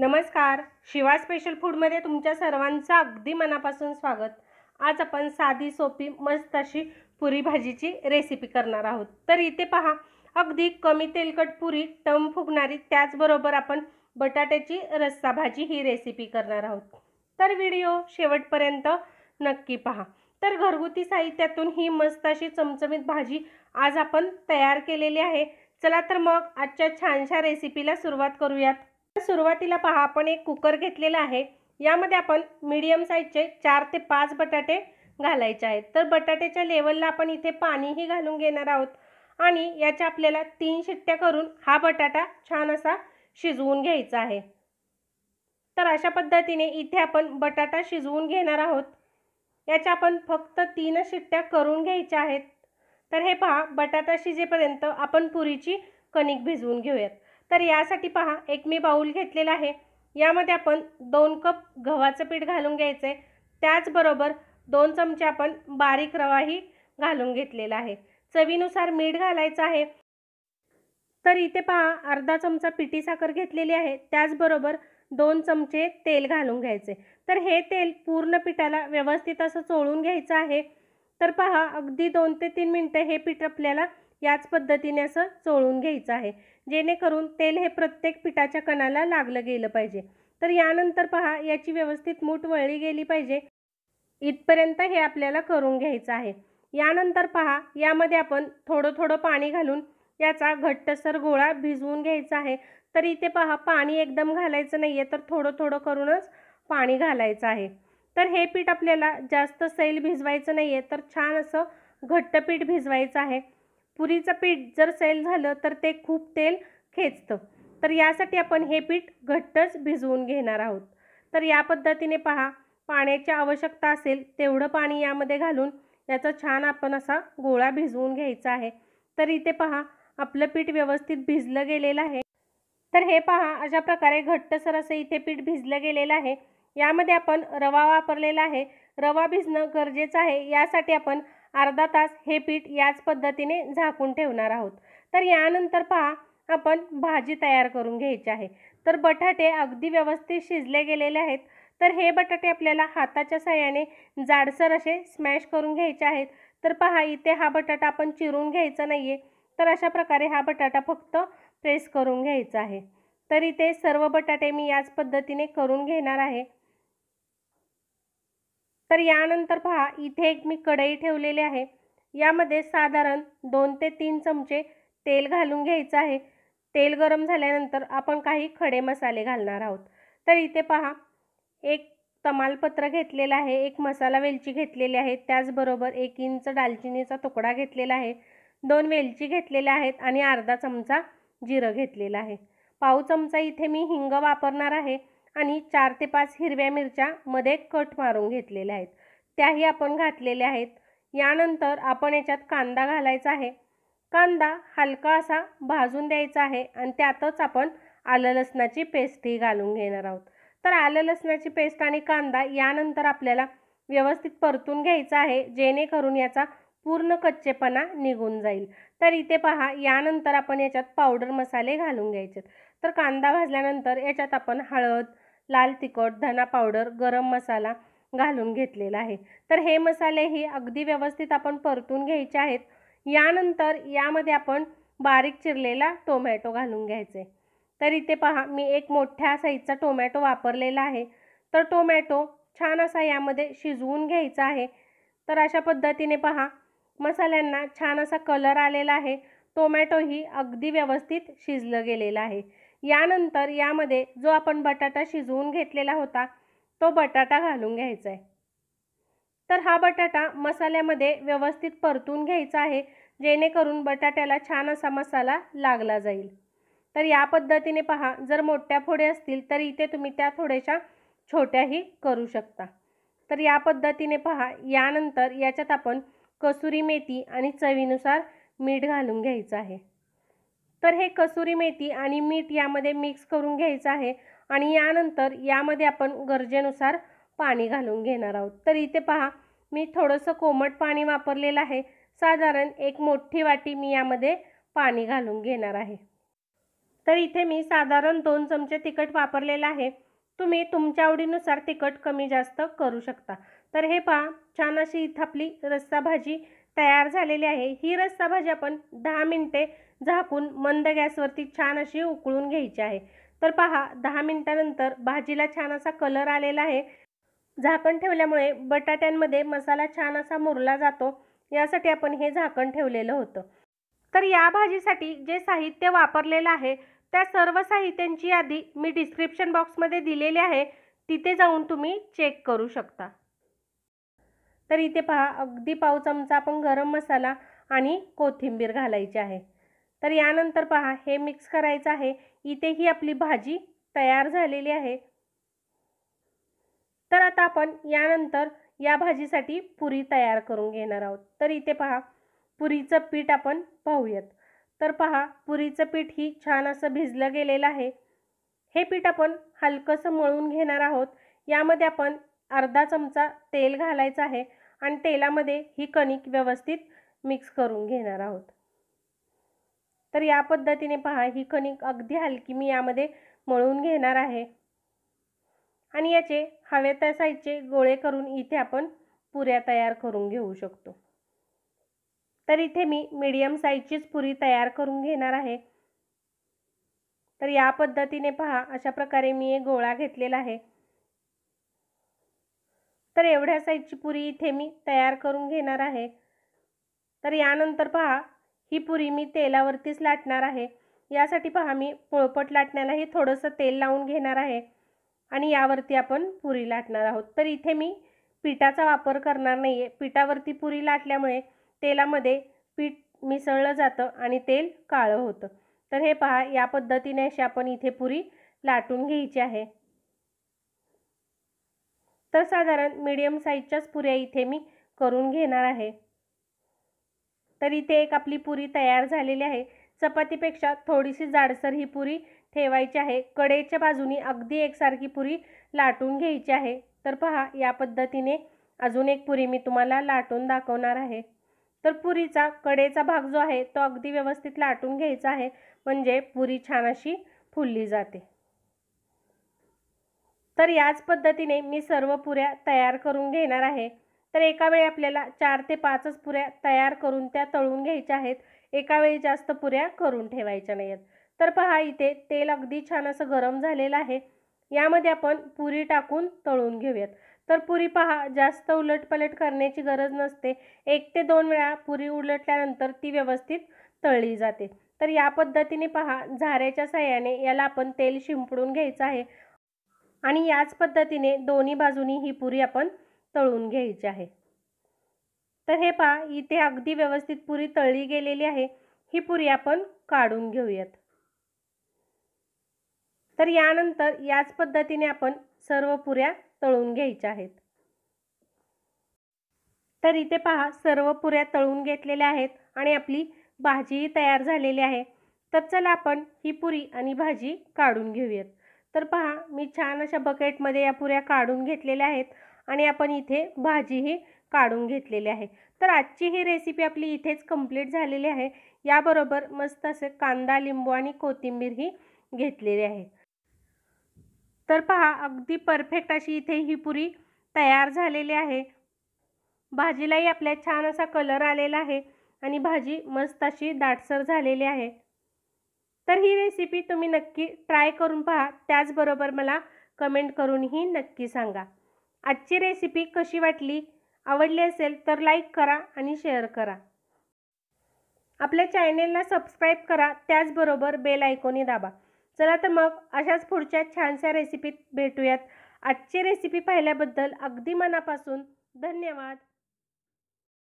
नमस्कार शिवा स्पेशल फूडमध्ये तुमच्या सर्वांचं अगदी मनापासून स्वागत आज आपण साधी सोपी मस्त अशी पुरी भाजीची रेसिपी करणार आहोत तर इथे पहा अगदी कमी तेलकट पुरी टम फुगणारी त्याचबरोबर आपण बटाट्याची रस्सा भाजी ही रेसिपी करणार आहोत तर व्हिडिओ शेवटपर्यंत नक्की पहा तर घरगुती साहित्यातून ही मस्त अशी चमचमीत भाजी आज आपण तयार केलेली आहे चला तर मग आजच्या छानशा रेसिपीला सुरुवात करूयात सुरुवातीला पहा आपण एक कुकर घेतलेला आहे यामध्ये आपण मीडियम साईजचे चार ते पाच बटाटे घालायचे आहेत तर बटाट्याच्या लेवलला आपण इथे पाणीही घालून घेणार आहोत आणि याच्या आपल्याला तीन शिट्ट्या करून हा बटाटा छान असा शिजवून घ्यायचा आहे तर अशा पद्धतीने इथे आपण बटाटा शिजवून घेणार आहोत याच्या आपण फक्त तीन शिट्ट्या करून घ्यायच्या आहेत तर हे पहा बटाटा शिजेपर्यंत आपण पुरीची कणिक भिजवून घेऊयात तर यासाठी पहा एक मी बाऊल घेतलेला आहे यामध्ये आपण दोन कप गव्हाचं पीठ घालून घ्यायचं त्याचबरोबर दोन चमचे आपण बारीक रवाही घालून घेतलेला आहे चवीनुसार मीठ घालायचं आहे तर इथे पहा अर्धा चमचा पिठी साखर घेतलेली आहे त्याचबरोबर दोन चमचे तेल घालून घ्यायचे तर हे तेल पूर्ण पिठाला व्यवस्थित असं चोळून घ्यायचं आहे तर पहा अगदी दोन ते तीन मिनटं हे पीठ आपल्याला याच पद्धतीने असं चोळून घ्यायचं आहे जेणेकरून तेल हे प्रत्येक पिठाच्या कणाला लागलं गेलं पाहिजे तर यानंतर पहा याची व्यवस्थित मूठ वळली गेली पाहिजे इथपर्यंत हे आपल्याला करून घ्यायचं आहे यानंतर पहा यामध्ये आपण थोडं थोडं पाणी घालून याचा घट्टसर गोळा भिजवून घ्यायचा आहे तर इथे पहा पाणी एकदम घालायचं नाही आहे तर थोडं थोडं करूनच पाणी घालायचं आहे तर हे पीठ आपल्याला जास्त सैल भिजवायचं नाही आहे तर छान असं घट्ट पीठ भिजवायचं आहे पुरीचं पीठ जर सैल झालं तर ते खूप तेल खेचतं तर यासाठी आपण हे पीठ घट्टच भिजवून घेणार आहोत तर या पद्धतीने पहा पाण्याची आवश्यकता असेल तेवढं पाणी यामध्ये घालून याचा छान आपण असा गोळा भिजवून घ्यायचा आहे तर इथे पहा आपलं पीठ व्यवस्थित भिजलं गेलेलं आहे तर हे पहा अशा प्रकारे घट्टसर असं इथे पीठ भिजलं गेलेलं आहे यामध्ये आपण रवा वापरलेला आहे रवा भिजणं गरजेचं आहे यासाठी आपण अर्धा तास हे पीठ याच पद्धतीने झाकून ठेवणार आहोत तर यानंतर पहा आपण भाजी तयार करून घ्यायची आहे तर बटाटे अगदी व्यवस्थित शिजले गेलेले आहेत तर हे बटाटे आपल्याला हाताच्या सहाय्याने जाडसर असे स्मॅश करून घ्यायचे आहेत तर पहा इथे हा बटाटा आपण चिरून घ्यायचा नाही आहे तर अशा प्रकारे हा बटाटा फक्त प्रेस करून घ्यायचा आहे तर इथे सर्व बटाटे मी याच पद्धतीने करून घेणार आहे तर यानंतर पहा इथे एक मी कढई ठेवलेली आहे यामध्ये साधारण दोन ते तीन चमचे तेल घालून घ्यायचं आहे तेल गरम झाल्यानंतर आपण काही खडे मसाले घालणार आहोत तर इथे पहा एक तमालपत्र घेतलेलं आहे एक मसाला वेलची घेतलेली आहे त्याचबरोबर एक इंच दालचिनीचा तुकडा घेतलेला आहे दोन वेलची घेतलेल्या आहेत आणि अर्धा चमचा जिरं घेतलेलं आहे पाव चमचा इथे मी हिंग वापरणार आहे आणि चार ते पाच हिरव्या मिरच्या मध्ये कट मारून घेतलेल्या आहेत त्याही आपण घातलेल्या आहेत यानंतर आपण याच्यात कांदा घालायचा आहे कांदा हलका असा भाजून द्यायचा आहे आणि त्यातच आपण आलं लसणाची पेस्टही घालून घेणार आहोत तर आलं लसणाची पेस्ट आणि कांदा यानंतर आपल्याला व्यवस्थित परतून घ्यायचा आहे जेणेकरून याचा पूर्ण कच्चेपणा निघून जाईल तर इथे पहा यानंतर आपण याच्यात पावडर मसाले घालून घ्यायचे तर कांदा भाजल्यानंतर याच्यात आपण हळद लाल तिखट धना पावडर गरम मसाला घालून घेतलेला आहे तर हे मसालेही अगदी व्यवस्थित आपण परतून घ्यायचे आहेत यानंतर यामध्ये आपण बारीक चिरलेला टोमॅटो घालून घ्यायचे तर इथे पहा मी एक मोठ्या साईजचा टोमॅटो वापरलेला आहे तर टोमॅटो छान असा यामध्ये शिजवून घ्यायचा आहे तर अशा पद्धतीने पहा मसाल्यांना छान असा कलर आलेला आहे टोमॅटोही अगदी व्यवस्थित शिजलं गेलेलं आहे यानंतर यामध्ये जो आपण बटाटा शिजवून घेतलेला होता तो बटाटा घालून घ्यायचा आहे तर हा बटाटा मसाल्यामध्ये व्यवस्थित परतून घ्यायचा आहे जेणेकरून बटाट्याला छान असा मसाला लागला जाईल तर या पद्धतीने पहा जर मोठ्या फोडे असतील तर इथे तुम्ही त्या थोड्याशा छोट्याही करू शकता तर या पद्धतीने पहा यानंतर याच्यात आपण कसुरी मेथी आणि चवीनुसार मीठ घालून घ्यायचं आहे तर हे कसुरी मेथी आणि मीठ यामध्ये मिक्स करून घ्यायचं आहे आणि यानंतर यामध्ये आपण गरजेनुसार पाणी घालून घेणार आहोत तर इथे पहा मी थोडंसं कोमट पाणी वापरलेलं आहे साधारण एक मोठी वाटी मी यामध्ये पाणी घालून घेणार आहे तर इथे मी साधारण दोन चमचे तिखट वापरलेलं आहे तुम्ही तुमच्या आवडीनुसार तिखट कमी जास्त करू शकता तर हे पहा छान अशी इथं आपली रस्सा भाजी तयार झालेली आहे ही रस्सा भाजी आपण दहा मिनटे झाकून मंद गॅसवरती छान अशी उकळून घ्यायची आहे तर पहा दहा मिनिटानंतर भाजीला छान असा कलर आलेला आहे झाकण ठेवल्यामुळे बटाट्यांमध्ये मसाला छान असा मुरला जातो यासाठी आपण हे झाकण ठेवलेलं होतं तर या भाजीसाठी जे साहित्य वापरलेलं आहे त्या सर्व साहित्यांची यादी मी डिस्क्रिप्शन बॉक्समध्ये दिलेली आहे तिथे जाऊन तुम्ही चेक करू शकता तर इथे पहा अगदी पाव चमचा आपण गरम मसाला आणि कोथिंबीर घालायची आहे तर यानंतर पहा हे मिक्स करायचं आहे इथे ही आपली भाजी तयार झालेली आहे तर आता आपण यानंतर या भाजीसाठी पुरी तयार करून घेणार आहोत तर इथे पहा पुरीचं पीठ आपण पाहूयात तर पहा पुरीचं पीठ ही छान असं भिजलं गेलेलं आहे हे पीठ आपण हलकंसं मळून घेणार आहोत यामध्ये आपण अर्धा चमचा तेल घालायचं आहे आणि तेलामध्ये ही कणिक व्यवस्थित मिक्स करून घेणार आहोत तर या पद्धतीने पहा ही खनिक अगदी हलकी मी यामध्ये मळून घेणार आहे आणि याचे हवे त्या साईजचे गोळे करून इथे आपण पुऱ्या तयार करून घेऊ शकतो तर इथे मी मीडियम साईजचीच पुरी तयार करून घेणार आहे तर या पद्धतीने पहा अशा प्रकारे मी एक गोळा घेतलेला आहे तर एवढ्या साईजची पुरी इथे मी तयार करून घेणार आहे तर यानंतर पहा ही पुरी मी तेलावरतीच लाटणार आहे यासाठी पहा मी पोळपट लाटण्यालाही थोडंसं तेल लावून घेणार आहे आणि यावरती आपण पुरी लाटणार आहोत तर इथे मी पिठाचा वापर करणार नाही आहे पिठावरती पुरी लाटल्यामुळे तेलामध्ये पीठ मिसळलं जातं आणि तेल काळं होतं तर हे पहा या पद्धतीने अशी आपण इथे पुरी लाटून घ्यायची आहे तर साधारण मीडियम साईजच्याच पुऱ्या इथे मी करून घेणार आहे तर इथे एक आपली पुरी तयार झालेली आहे चपातीपेक्षा थोडीशी जाडसर ही पुरी ठेवायची आहे कडेच्या बाजूनी अगदी एकसारखी पुरी लाटून घ्यायची आहे तर पहा या पद्धतीने अजून एक पुरी मी तुम्हाला लाटून दाखवणार आहे तर पुरीचा कडेचा भाग जो आहे तो अगदी व्यवस्थित लाटून घ्यायचा आहे म्हणजे पुरी छान अशी फुलली जाते तर याच पद्धतीने मी सर्व पुऱ्या तयार करून घेणार आहे तर एका वेळी आपल्याला चार ते पाचच पुऱ्या तयार करून त्या तळून घ्यायच्या आहेत एका वेळी जास्त पुऱ्या करून ठेवायच्या नाही आहेत तर पहा इथे तेल अगदी छान असं गरम झालेलं आहे यामध्ये आपण पुरी टाकून तळून घेऊयात तर पुरी पहा जास्त उलटपलट करण्याची गरज नसते एक ते दोन वेळा पुरी उलटल्यानंतर ती व्यवस्थित तळली जाते तर या पद्धतीने पहा झाऱ्याच्या सहाय्याने याला आपण तेल शिंपडून घ्यायचं आहे आणि याच पद्धतीने दोन्ही बाजूनी ही पुरी आपण तळून घ्यायचे आहे तर हे पहा इथे अगदी व्यवस्थित पुरी तळली गेलेली आहे ही पुरी आपण काढून घेऊयात तर यानंतर याच पद्धतीने आपण सर्व पुऱ्या तळून घ्यायच्या आहेत तर इथे पहा सर्व पुऱ्या तळून घेतलेल्या आहेत आणि आपली भाजीही तयार झालेली आहे तर चला आपण ही पुरी आणि भाजी काढून घेऊयात तर पहा मी छान अशा बकेटमध्ये या पुऱ्या काढून घेतलेल्या आहेत आणि आपण इथे भाजीही काढून घेतलेली आहे तर आजची ही रेसिपी आपली इथेच कंप्लीट झालेली आहे याबरोबर मस्त असे कांदा लिंबू आणि कोथिंबीर ही घेतलेली आहे तर पहा अगदी परफेक्ट अशी इथे ही पुरी तयार झालेली आहे भाजीलाही आपल्या छान असा कलर आलेला आहे आणि भाजी मस्त अशी दाटसर झालेली आहे तर ही रेसिपी तुम्ही नक्की ट्राय करून पहा त्याचबरोबर मला कमेंट करूनही नक्की सांगा आजची रेसिपी कशी वाटली आवडली असेल तर लाईक करा आणि शेअर करा आपल्या चॅनेलला सबस्क्राईब करा त्याचबरोबर बेल आयकोनी दाबा चला तर मग अशाच पुढच्या छानशा रेसिपीत भेटूयात आजची रेसिपी पाहिल्याबद्दल अगदी मनापासून धन्यवाद